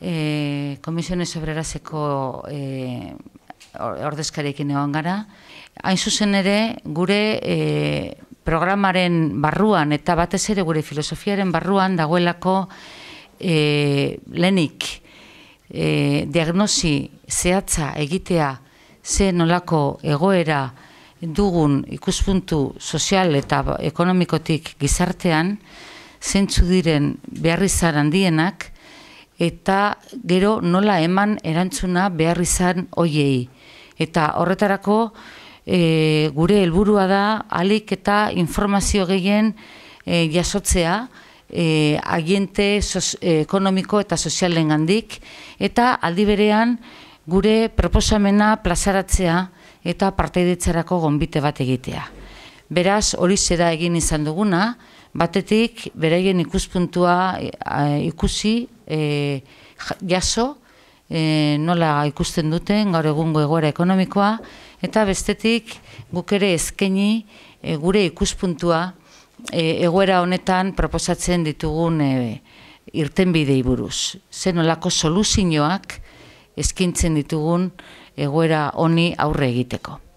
e, eh, komisiones e, eh, ordezkarekin egon gara. Hain zuzen ere, gure e, programaren barruan eta batez ere gure filosofiaren barruan dagoelako e, lenik e, diagnosi zehatza egitea ze nolako egoera dugun ikuspuntu sozial eta ba-, ekonomikotik gizartean, zentzu diren beharri zarandienak, eta gero nola eman erantzuna behar izan hoiei. Eta horretarako eh, gure helburua da alik eta informazio gehien eh, jasotzea e, eh, agente ekonomiko eta sozialen gandik, eta aldi berean gure proposamena plazaratzea eta parteidetzerako gonbite bat egitea. Beraz, hori zera egin izan duguna, batetik beraien ikuspuntua eh, ikusi e, jaso e, nola ikusten duten gaur egungo egoera ekonomikoa eta bestetik guk ere eskaini gure ikuspuntua e, egoera honetan proposatzen ditugun e, irtenbidei buruz zen nolako soluzioak eskintzen ditugun egoera honi aurre egiteko